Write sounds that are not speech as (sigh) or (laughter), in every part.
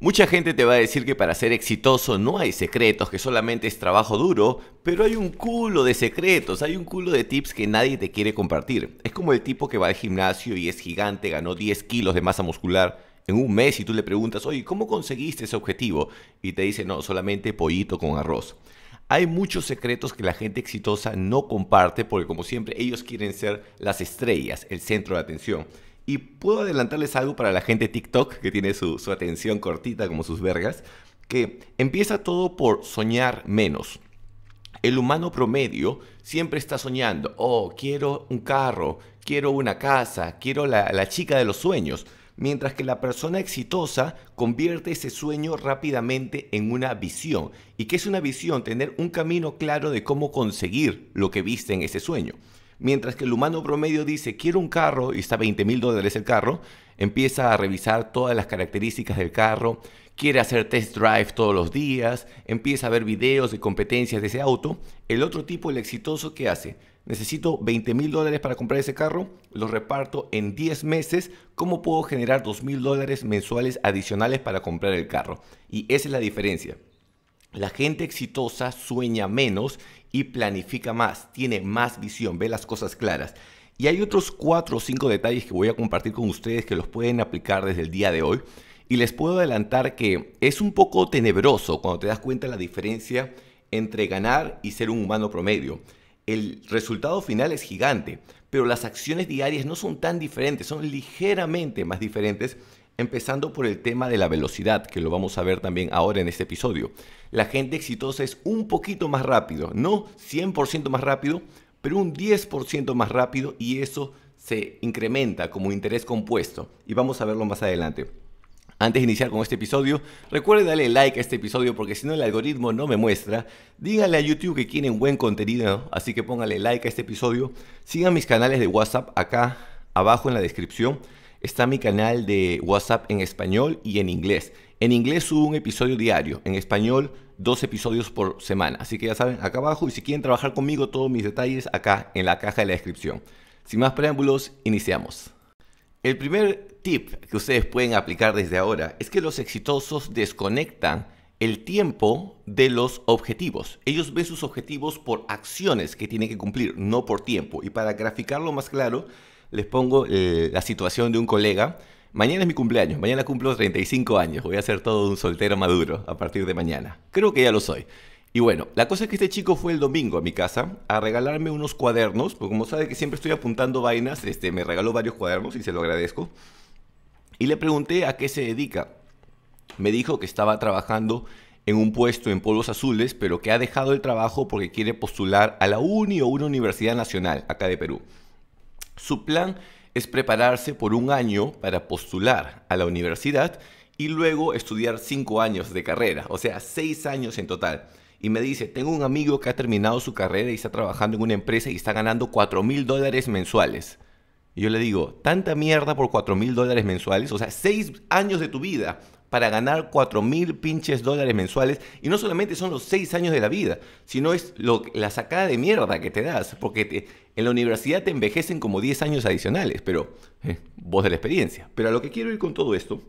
Mucha gente te va a decir que para ser exitoso no hay secretos, que solamente es trabajo duro, pero hay un culo de secretos, hay un culo de tips que nadie te quiere compartir. Es como el tipo que va al gimnasio y es gigante, ganó 10 kilos de masa muscular en un mes y tú le preguntas, oye, ¿cómo conseguiste ese objetivo? Y te dice, no, solamente pollito con arroz. Hay muchos secretos que la gente exitosa no comparte porque como siempre ellos quieren ser las estrellas, el centro de atención. Y puedo adelantarles algo para la gente TikTok, que tiene su, atención cortita como sus vergas, que empieza todo por soñar menos. El humano promedio siempre está soñando, oh, quiero un carro, quiero una casa, quiero la, chica de los sueños, mientras que la persona exitosa convierte ese sueño rápidamente en una visión. ¿Y que es una visión? Tener un camino claro de cómo conseguir lo que viste en ese sueño. Mientras que el humano promedio dice, quiero un carro, y está 20 mil dólares el carro, empieza a revisar todas las características del carro, quiere hacer test drive todos los días, empieza a ver videos de competencias de ese auto. El otro tipo, el exitoso, ¿qué hace? Necesito 20 mil dólares para comprar ese carro, lo reparto en 10 meses, ¿cómo puedo generar 2 mil dólares mensuales adicionales para comprar el carro? Y esa es la diferencia. La gente exitosa sueña menos y planifica más, tiene más visión, ve las cosas claras. Y hay otros cuatro o cinco detalles que voy a compartir con ustedes que los pueden aplicar desde el día de hoy. Y les puedo adelantar que es un poco tenebroso cuando te das cuenta la diferencia entre ganar y ser un humano promedio. El resultado final es gigante, pero las acciones diarias no son tan diferentes, son ligeramente más diferentes Empezando por el tema de la velocidad, que lo vamos a ver también ahora en este episodio. La gente exitosa es un poquito más rápido, no 100% más rápido, pero un 10% más rápido y eso se incrementa como interés compuesto. Y vamos a verlo más adelante. Antes de iniciar con este episodio, recuerde darle like a este episodio porque si no el algoritmo no me muestra. Díganle a YouTube que quieren buen contenido, así que póngale like a este episodio. Sigan mis canales de WhatsApp acá abajo en la descripción está mi canal de WhatsApp en español y en inglés. En inglés subo un episodio diario, en español dos episodios por semana. Así que ya saben, acá abajo y si quieren trabajar conmigo todos mis detalles acá en la caja de la descripción. Sin más preámbulos, iniciamos. El primer tip que ustedes pueden aplicar desde ahora es que los exitosos desconectan el tiempo de los objetivos. Ellos ven sus objetivos por acciones que tienen que cumplir, no por tiempo. Y para graficarlo más claro, les pongo eh, la situación de un colega. Mañana es mi cumpleaños, mañana cumplo 35 años, voy a ser todo un soltero maduro a partir de mañana. Creo que ya lo soy. Y bueno, la cosa es que este chico fue el domingo a mi casa a regalarme unos cuadernos, porque como sabe que siempre estoy apuntando vainas, este, me regaló varios cuadernos y se lo agradezco. Y le pregunté a qué se dedica. Me dijo que estaba trabajando en un puesto en polvos azules, pero que ha dejado el trabajo porque quiere postular a la UNI o una universidad nacional acá de Perú. Su plan es prepararse por un año para postular a la universidad y luego estudiar cinco años de carrera, o sea, seis años en total. Y me dice, tengo un amigo que ha terminado su carrera y está trabajando en una empresa y está ganando cuatro mil dólares mensuales. yo le digo, tanta mierda por cuatro mil dólares mensuales, o sea, seis años de tu vida para ganar 4 mil pinches dólares mensuales. Y no solamente son los 6 años de la vida, sino es la sacada de mierda que te das. Porque en la universidad te envejecen como 10 años adicionales, pero eh, vos de la experiencia. Pero a lo que quiero ir con todo esto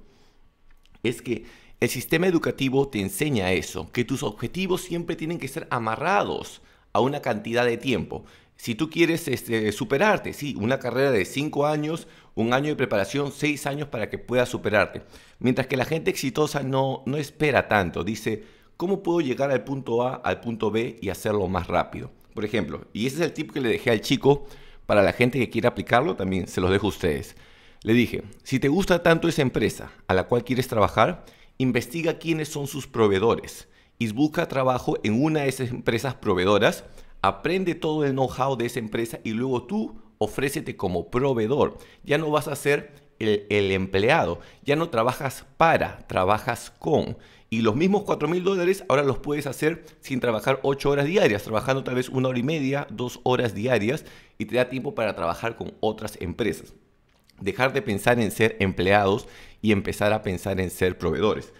es que el sistema educativo te enseña eso, que tus objetivos siempre tienen que ser amarrados a una cantidad de tiempo. Si tú quieres este, superarte, sí, una carrera de 5 años, un año de preparación, 6 años para que puedas superarte. Mientras que la gente exitosa no, no espera tanto, dice, ¿cómo puedo llegar al punto A al punto B y hacerlo más rápido? Por ejemplo, y ese es el tip que le dejé al chico para la gente que quiera aplicarlo, también se los dejo a ustedes. Le dije, si te gusta tanto esa empresa a la cual quieres trabajar, investiga quiénes son sus proveedores y busca trabajo en una de esas empresas proveedoras Aprende todo el know-how de esa empresa y luego tú ofrécete como proveedor. Ya no vas a ser el, empleado, ya no trabajas para, trabajas con. Y los mismos 4 mil dólares ahora los puedes hacer sin trabajar 8 horas diarias, trabajando tal vez una hora y media, dos horas diarias y te da tiempo para trabajar con otras empresas. Dejar de pensar en ser empleados y empezar a pensar en ser proveedores.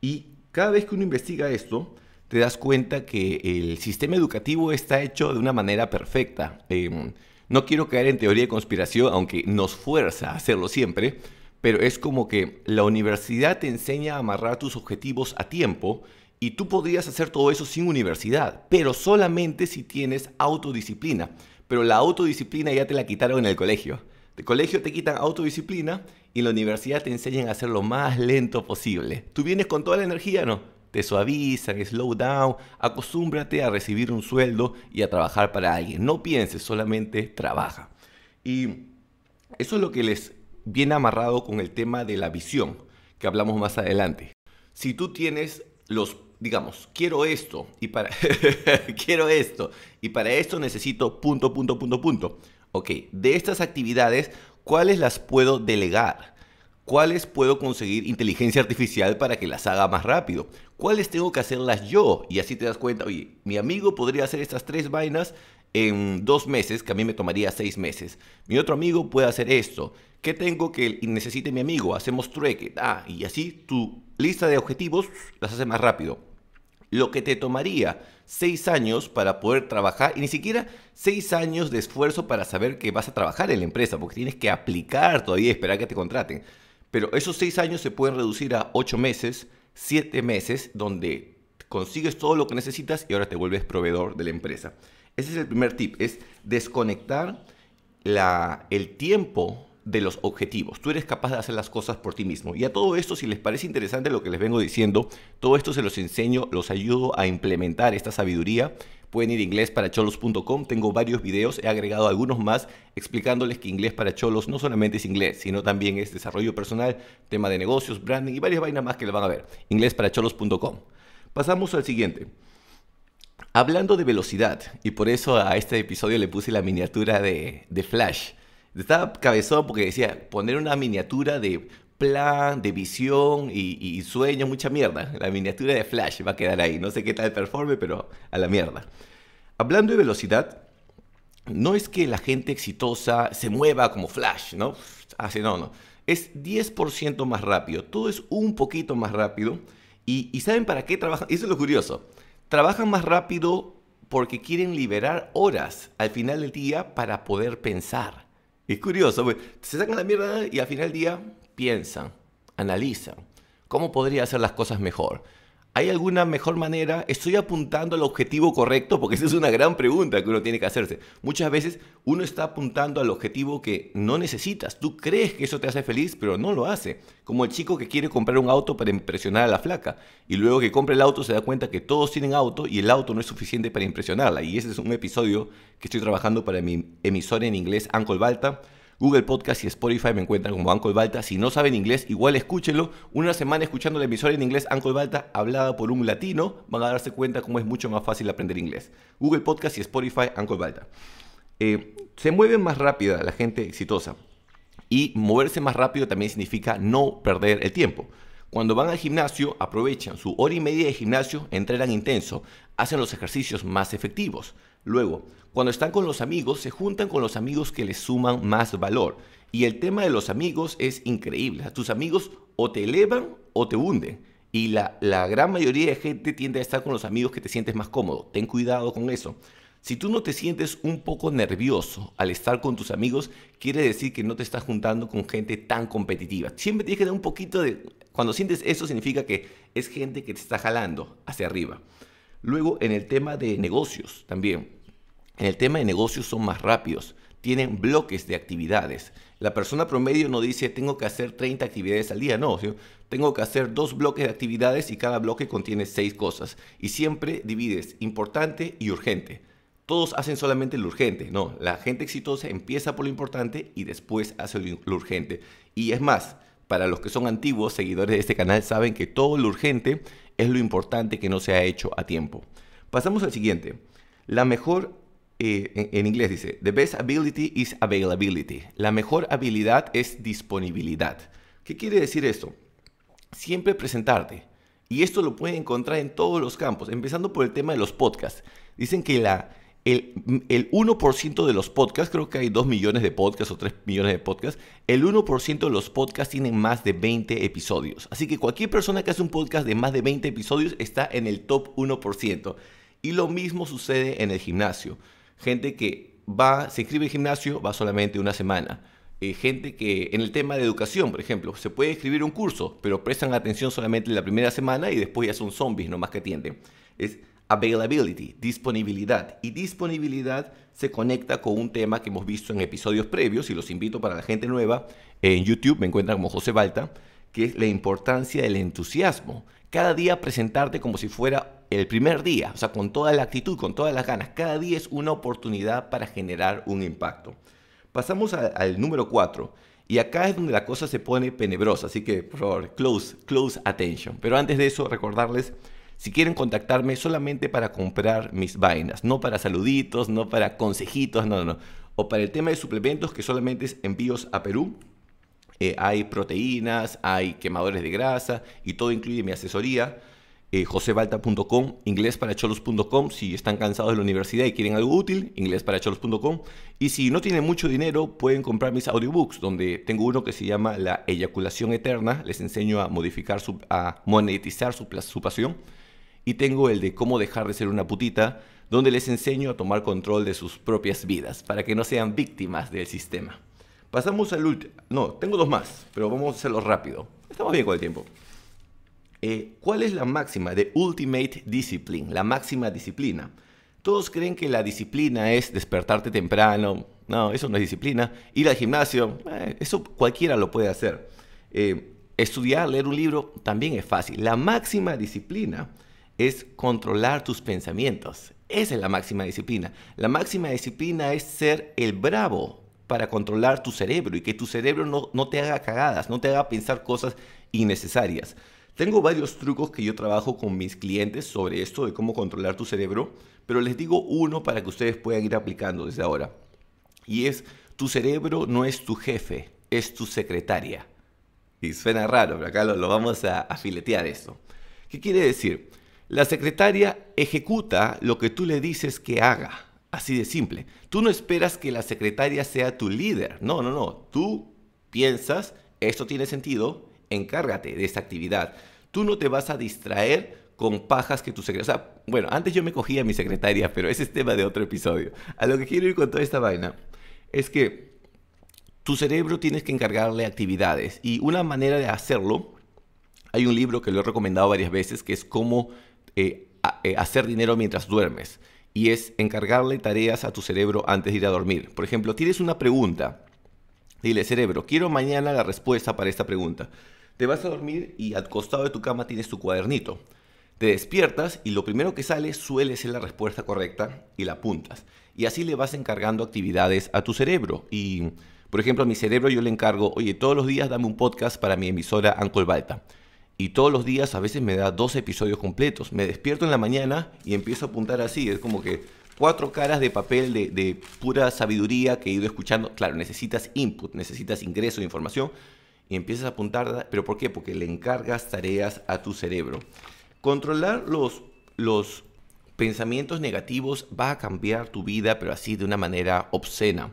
Y cada vez que uno investiga esto, te das cuenta que el sistema educativo está hecho de una manera perfecta. Em, no quiero caer en teoría de conspiración, aunque nos fuerza a hacerlo siempre, pero es como que la universidad te enseña a amarrar tus objetivos a tiempo y tú podrías hacer todo eso sin universidad, pero solamente si tienes autodisciplina. Pero la autodisciplina ya te la quitaron en el colegio. De colegio te quitan autodisciplina y la universidad te enseñan a hacer lo más lento posible. Tú vienes con toda la energía, ¿no? te suavizan, slow down, acostúmbrate a recibir un sueldo y a trabajar para alguien. No pienses, solamente trabaja. Y eso es lo que les viene amarrado con el tema de la visión, que hablamos más adelante. Si tú tienes los, digamos, quiero esto y para, (laughs) quiero esto y para esto necesito punto, punto, punto, punto. Ok, de estas actividades, ¿cuáles las puedo delegar? ¿Cuáles puedo conseguir inteligencia artificial para que las haga más rápido? ¿Cuáles tengo que hacerlas yo? Y así te das cuenta, oye, mi amigo podría hacer estas tres vainas en dos meses, que a mí me tomaría seis meses. Mi otro amigo puede hacer esto. ¿Qué tengo que necesite mi amigo? Hacemos trueque. Ah, y así tu lista de objetivos las hace más rápido. Lo que te tomaría seis años para poder trabajar, y ni siquiera seis años de esfuerzo para saber que vas a trabajar en la empresa, porque tienes que aplicar todavía y esperar que te contraten. Pero esos seis años se pueden reducir a ocho meses, siete meses donde consigues todo lo que necesitas y ahora te vuelves proveedor de la empresa. Ese es el primer tip, es desconectar la, el tiempo de los objetivos. Tú eres capaz de hacer las cosas por ti mismo. Y a todo esto, si les parece interesante lo que les vengo diciendo, todo esto se los enseño, los ayudo a implementar esta sabiduría. Pueden ir a inglesparacholos.com, tengo varios videos, he agregado algunos más explicándoles que inglés para cholos no solamente es inglés, sino también es desarrollo personal, tema de negocios, branding y varias vainas más que les van a ver. Inglésparacholos.com Pasamos al siguiente. Hablando de velocidad, y por eso a este episodio le puse la miniatura de, de Flash. Estaba cabezado porque decía poner una miniatura de plan, de visión y, sueño, mucha mierda. La miniatura de Flash va a quedar ahí. No sé qué tal performe, pero a la mierda. Hablando de velocidad, no es que la gente exitosa se mueva como Flash, ¿no? hace ah, no, no. Es 10% más rápido. Todo es un poquito más rápido. Y, y ¿saben para qué trabajan? Eso es lo curioso. Trabajan más rápido porque quieren liberar horas al final del día para poder pensar es curioso, se sacan la mierda y al final del día piensan, analizan, ¿cómo podría hacer las cosas mejor? ¿Hay alguna mejor manera? ¿Estoy apuntando al objetivo correcto? Porque esa es una gran pregunta que uno tiene que hacerse. Muchas veces uno está apuntando al objetivo que no necesitas. Tú crees que eso te hace feliz, pero no lo hace. Como el chico que quiere comprar un auto para impresionar a la flaca. Y luego que compra el auto se da cuenta que todos tienen auto y el auto no es suficiente para impresionarla. Y ese es un episodio que estoy trabajando para mi emisora en inglés, Uncle Balta Google Podcast y Spotify me encuentran como Uncle Balta. Si no saben inglés, igual escúchenlo. Una semana escuchando la emisora en inglés Uncle Balta hablada por un latino, van a darse cuenta cómo es mucho más fácil aprender inglés. Google Podcast y Spotify Uncle Balta. Eh, se mueven más rápida la gente exitosa. Y moverse más rápido también significa no perder el tiempo. Cuando van al gimnasio, aprovechan su hora y media de gimnasio, entrenan intenso, hacen los ejercicios más efectivos. Luego, cuando están con los amigos, se juntan con los amigos que les suman más valor. Y el tema de los amigos es increíble. tus amigos o te elevan o te hunden. Y la, la, gran mayoría de gente tiende a estar con los amigos que te sientes más cómodo. Ten cuidado con eso. Si tú no te sientes un poco nervioso al estar con tus amigos, quiere decir que no te estás juntando con gente tan competitiva. Siempre tienes que dar un poquito de... Cuando sientes eso significa que es gente que te está jalando hacia arriba. Luego, en el tema de negocios también. En el tema de negocios son más rápidos, tienen bloques de actividades. La persona promedio no dice tengo que hacer 30 actividades al día, no, tengo que hacer dos bloques de actividades y cada bloque contiene seis cosas. Y siempre divides importante y urgente. Todos hacen solamente lo urgente, no, la gente exitosa empieza por lo importante y después hace lo urgente. Y es más, para los que son antiguos seguidores de este canal saben que todo lo urgente es lo importante que no se ha hecho a tiempo. Pasamos al siguiente. La mejor, eh, en, inglés dice, the best ability is availability. La mejor habilidad es disponibilidad. ¿Qué quiere decir esto? Siempre presentarte. Y esto lo pueden encontrar en todos los campos, empezando por el tema de los podcasts. Dicen que la, el, 1% de los podcasts, creo que hay 2 millones de podcasts o 3 millones de podcasts, el 1% de los podcasts tienen más de 20 episodios. Así que cualquier persona que hace un podcast de más de 20 episodios está en el top 1%. Y lo mismo sucede en el gimnasio. Gente que va, se inscribe al gimnasio, va solamente una semana. Eh, gente que en el tema de educación, por ejemplo, se puede escribir un curso, pero prestan atención solamente la primera semana y después ya son zombies más que atienden. Es, availability, disponibilidad. Y disponibilidad se conecta con un tema que hemos visto en episodios previos y los invito para la gente nueva en YouTube, me encuentran como José Balta, que es la importancia del entusiasmo. Cada día presentarte como si fuera el primer día, o sea, con toda la actitud, con todas las ganas. Cada día es una oportunidad para generar un impacto. Pasamos al número 4. Y acá es donde la cosa se pone penebrosa, así que por favor, close, close attention. Pero antes de eso, recordarles si quieren contactarme solamente para comprar mis vainas, no para saluditos, no para consejitos, no, no, no. O para el tema de suplementos que solamente es envíos a Perú. Eh, hay proteínas, hay quemadores de grasa y todo incluye mi asesoría. Eh, josebalta.com, inglesparacholos.com, si están cansados de la universidad y quieren algo útil, inglesparacholos.com. Y si no tienen mucho dinero, pueden comprar mis audiobooks, donde tengo uno que se llama La eyaculación eterna, les enseño a modificar, su, a monetizar su, su pasión y tengo el de cómo dejar de ser una putita, donde les enseño a tomar control de sus propias vidas para que no sean víctimas del sistema. Pasamos al último. No, tengo dos más, pero vamos a hacerlos rápido. Estamos bien con el tiempo. Eh, ¿Cuál es la máxima de Ultimate Discipline? La máxima disciplina. Todos creen que la disciplina es despertarte temprano. No, eso no es disciplina. Ir al gimnasio, eh, eso cualquiera lo puede hacer. Eh, estudiar, leer un libro, también es fácil. La máxima disciplina es controlar tus pensamientos. Esa es la máxima disciplina. La máxima disciplina es ser el bravo para controlar tu cerebro y que tu cerebro no, te haga cagadas, no te haga pensar cosas innecesarias. Tengo varios trucos que yo trabajo con mis clientes sobre esto de cómo controlar tu cerebro, pero les digo uno para que ustedes puedan ir aplicando desde ahora. Y es, tu cerebro no es tu jefe, es tu secretaria. Y suena raro, pero acá lo, vamos a, a filetear esto. ¿Qué quiere decir? La secretaria ejecuta lo que tú le dices que haga. Así de simple. Tú no esperas que la secretaria sea tu líder. No, no, no. Tú piensas, esto tiene sentido, encárgate de esta actividad. Tú no te vas a distraer con pajas que tu secretaria... bueno, antes yo me cogía a mi secretaria, pero ese es tema de otro episodio. A lo que quiero ir con toda esta vaina es que tu cerebro tienes que encargarle actividades. Y una manera de hacerlo, hay un libro que lo he recomendado varias veces, que es cómo eh, eh, hacer dinero mientras duermes y es encargarle tareas a tu cerebro antes de ir a dormir. Por ejemplo, tienes una pregunta. Dile, cerebro, quiero mañana la respuesta para esta pregunta. Te vas a dormir y al costado de tu cama tienes tu cuadernito. Te despiertas y lo primero que sale suele ser la respuesta correcta y la apuntas. Y así le vas encargando actividades a tu cerebro. Y, por ejemplo, a mi cerebro yo le encargo, oye, todos los días dame un podcast para mi emisora Ancolbalta y todos los días a veces me da dos episodios completos. Me despierto en la mañana y empiezo a apuntar así, es como que cuatro caras de papel de, pura sabiduría que he ido escuchando. Claro, necesitas input, necesitas ingreso de información y empiezas a apuntar, pero ¿por qué? Porque le encargas tareas a tu cerebro. Controlar los, los pensamientos negativos va a cambiar tu vida, pero así de una manera obscena.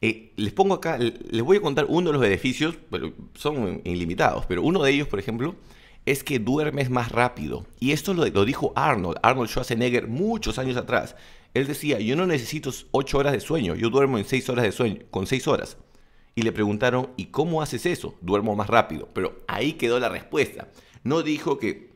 Eh, les pongo acá, les voy a contar uno de los beneficios, pero son ilimitados, pero uno de ellos, por ejemplo, es que duermes más rápido. Y esto lo, dijo Arnold, Arnold Schwarzenegger, muchos años atrás. Él decía, yo no necesito 8 horas de sueño, yo duermo en seis horas de sueño, con 6 horas. Y le preguntaron, ¿y cómo haces eso? Duermo más rápido. Pero ahí quedó la respuesta. No dijo que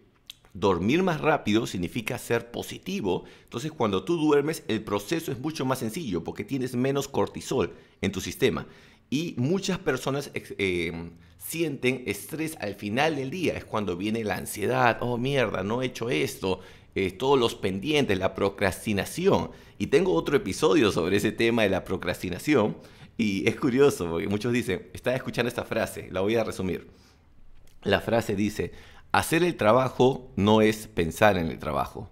dormir más rápido significa ser positivo. Entonces cuando tú duermes, el proceso es mucho más sencillo porque tienes menos cortisol en tu sistema y muchas personas em, sienten estrés al final del día. Es cuando viene la ansiedad, oh mierda, no he hecho esto, eh, todos los pendientes, la procrastinación. Y tengo otro episodio sobre ese tema de la procrastinación. Y es curioso, porque muchos dicen, estaba escuchando esta frase, la voy a resumir. La frase dice, hacer el trabajo no es pensar en el trabajo.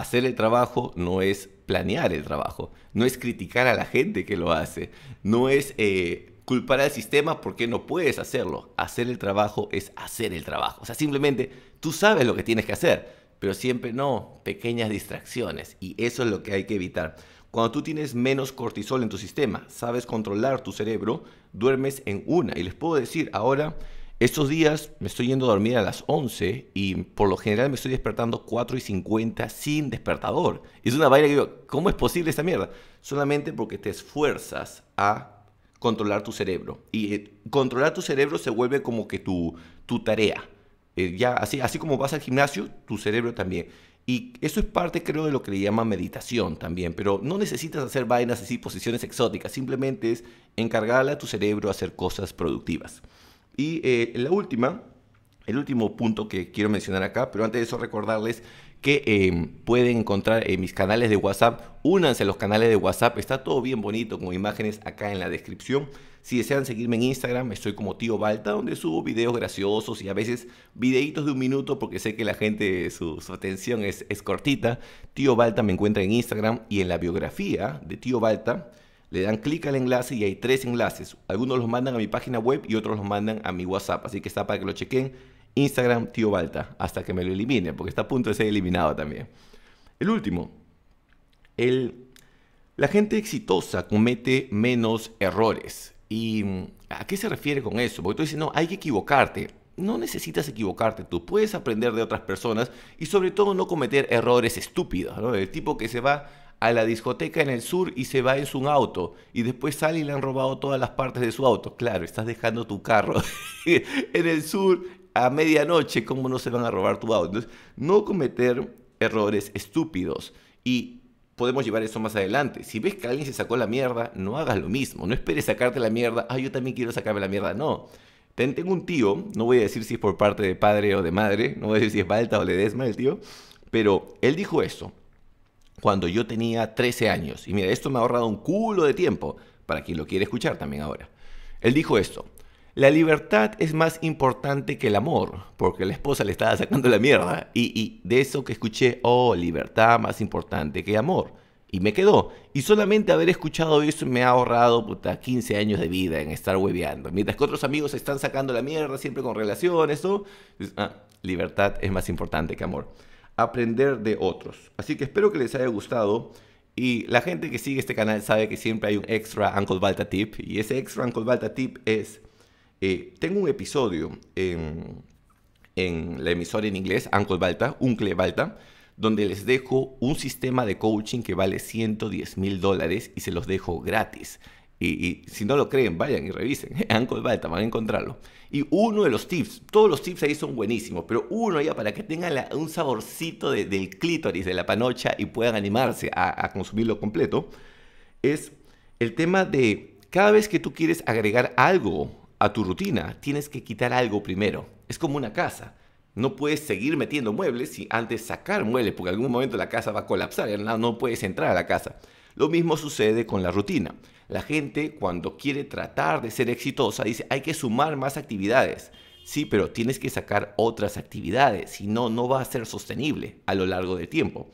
Hacer el trabajo no es planear el trabajo, no es criticar a la gente que lo hace, no es eh, culpar al sistema porque no puedes hacerlo. Hacer el trabajo es hacer el trabajo. O sea, simplemente tú sabes lo que tienes que hacer, pero siempre no, pequeñas distracciones. Y eso es lo que hay que evitar. Cuando tú tienes menos cortisol en tu sistema, sabes controlar tu cerebro, duermes en una. Y les puedo decir ahora estos días me estoy yendo a dormir a las 11 y por lo general me estoy despertando 4 y 50 sin despertador. Es una vaina que digo, ¿cómo es posible esta mierda? Solamente porque te esfuerzas a controlar tu cerebro. Y eh, controlar tu cerebro se vuelve como que tu, tarea. Eh, ya así, así como vas al gimnasio, tu cerebro también. Y eso es parte, creo, de lo que le llaman meditación también. Pero no necesitas hacer vainas así, posiciones exóticas. Simplemente es encargarle a tu cerebro a hacer cosas productivas. Y eh, la última, el último punto que quiero mencionar acá, pero antes de eso recordarles que em, pueden encontrar en mis canales de WhatsApp. Únanse a los canales de WhatsApp, está todo bien bonito con imágenes acá en la descripción. Si desean seguirme en Instagram, estoy como Tío Balta, donde subo videos graciosos y a veces videitos de un minuto porque sé que la gente, su, atención es, es cortita. Tío Balta me encuentra en Instagram y en la biografía de Tío Balta le dan clic al enlace y hay tres enlaces. Algunos los mandan a mi página web y otros los mandan a mi WhatsApp. Así que está para que lo chequen. Instagram Tío Balta. Hasta que me lo elimine, porque está a punto de ser eliminado también. El último. El, la gente exitosa comete menos errores. ¿Y mm, a qué se refiere con eso? Porque tú dices, no, hay que equivocarte. No necesitas equivocarte, tú puedes aprender de otras personas y sobre todo no cometer errores estúpidos, ¿no? El tipo que se va a la discoteca en el sur y se va en su auto y después sale y le han robado todas las partes de su auto. Claro, estás dejando tu carro (laughs) en el sur a medianoche, ¿cómo no se van a robar tu auto? Entonces, no cometer errores estúpidos y podemos llevar eso más adelante. Si ves que alguien se sacó la mierda, no hagas lo mismo, no esperes sacarte la mierda, ah, yo también quiero sacarme la mierda, no. Tengo un tío, no voy a decir si es por parte de padre o de madre, no voy a decir si es Balta o Ledesma el tío, pero él dijo eso, cuando yo tenía 13 años. Y mira, esto me ha ahorrado un culo de tiempo para quien lo quiere escuchar también ahora. Él dijo esto. La libertad es más importante que el amor, porque la esposa le estaba sacando la mierda. Y, de eso que escuché, oh, libertad más importante que amor. Y me quedó. Y solamente haber escuchado eso me ha ahorrado puta, 15 años de vida en estar hueveando. Mientras que otros amigos se están sacando la mierda siempre con relaciones, o... Ah, libertad es más importante que amor aprender de otros. Así que espero que les haya gustado. Y la gente que sigue este canal sabe que siempre hay un extra Uncle Balta tip. Y ese extra Uncle Balta tip es, eh, tengo un episodio en, en, la emisora en inglés, Uncle Balta, Uncle Balta, donde les dejo un sistema de coaching que vale 110 mil dólares y se los dejo gratis. Y, si no lo creen, vayan y revisen. Uncle (laughs) Balta, van a encontrarlo. Y uno de los tips, todos los tips ahí son buenísimos, pero uno ya para que tengan un saborcito del clítoris, de la panocha y puedan animarse a, consumirlo completo, es el tema de cada vez que tú quieres agregar algo a tu rutina, tienes que quitar algo primero. Es como una casa. No puedes seguir metiendo muebles y antes sacar muebles, porque en algún momento la casa va a colapsar, y no puedes entrar a la casa. Lo mismo sucede con la rutina. La gente cuando quiere tratar de ser exitosa dice hay que sumar más actividades. Sí, pero tienes que sacar otras actividades, si no, no va a ser sostenible a lo largo del tiempo.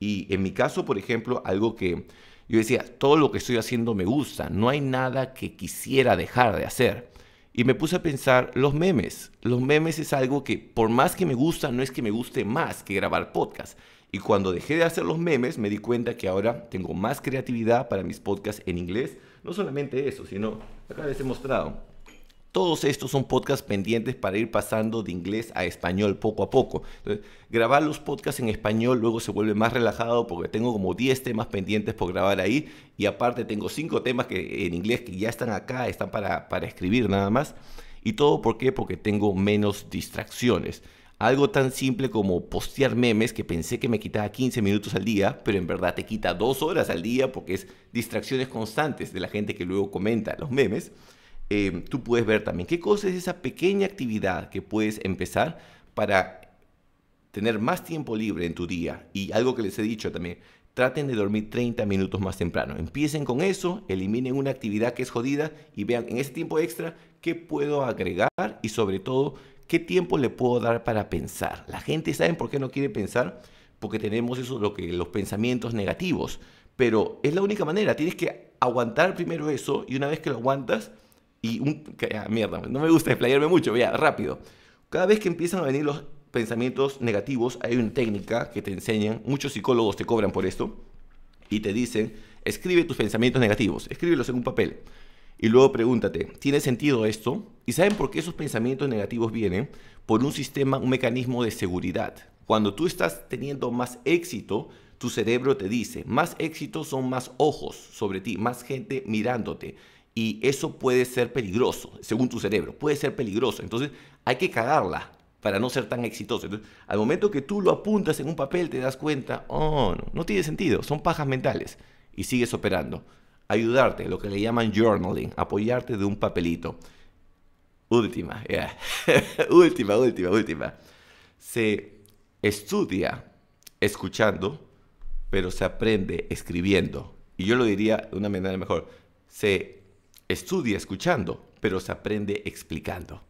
Y en mi caso, por ejemplo, algo que yo decía, todo lo que estoy haciendo me gusta, no hay nada que quisiera dejar de hacer. Y me puse a pensar, los memes, los memes es algo que por más que me gusta, no es que me guste más que grabar podcast. Y cuando dejé de hacer los memes, me di cuenta que ahora tengo más creatividad para mis podcasts en inglés. No solamente eso, sino, acá les he mostrado, todos estos son podcasts pendientes para ir pasando de inglés a español poco a poco. grabar los podcasts en español luego se vuelve más relajado porque tengo como 10 temas pendientes por grabar ahí y aparte tengo 5 temas que, en inglés que ya están acá, están para, para escribir nada más. ¿Y todo por qué? Porque tengo menos distracciones. Algo tan simple como postear memes que pensé que me quitaba 15 minutos al día, pero en verdad te quita dos horas al día porque es distracciones constantes de la gente que luego comenta los memes. Eh, tú puedes ver también qué cosa es esa pequeña actividad que puedes empezar para tener más tiempo libre en tu día. Y algo que les he dicho también, traten de dormir 30 minutos más temprano. Empiecen con eso, eliminen una actividad que es jodida y vean en ese tiempo extra qué puedo agregar y sobre todo ¿Qué tiempo le puedo dar para pensar? La gente sabe por qué no quiere pensar, porque tenemos eso, lo que, los pensamientos negativos. Pero es la única manera, tienes que aguantar primero eso y una vez que lo aguantas, y un... Ah, mierda, no me gusta desplayarme mucho, vea, rápido. Cada vez que empiezan a venir los pensamientos negativos, hay una técnica que te enseñan, muchos psicólogos te cobran por esto, y te dicen, escribe tus pensamientos negativos, escríbelos en un papel. Y luego pregúntate, ¿tiene sentido esto? ¿Y saben por qué esos pensamientos negativos vienen? Por un sistema, un mecanismo de seguridad. Cuando tú estás teniendo más éxito, tu cerebro te dice, más éxito son más ojos sobre ti, más gente mirándote. Y eso puede ser peligroso, según tu cerebro, puede ser peligroso. Entonces hay que cagarla para no ser tan exitoso. Entonces, al momento que tú lo apuntas en un papel, te das cuenta, oh, no, no tiene sentido, son pajas mentales. Y sigues operando ayudarte, lo que le llaman journaling, apoyarte de un papelito. Última, (laughs) última, última, última. Se estudia escuchando, pero se aprende escribiendo. Y yo lo diría de una manera mejor. Se estudia escuchando, pero se aprende explicando.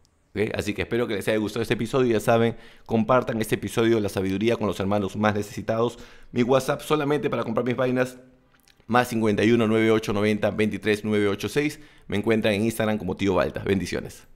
Así que espero que les haya gustado este episodio. Ya saben, compartan este episodio de la sabiduría con los hermanos más necesitados. Mi WhatsApp solamente para comprar mis vainas más 51 9890 23 986. Me encuentran en Instagram como Tío Baltas. Bendiciones.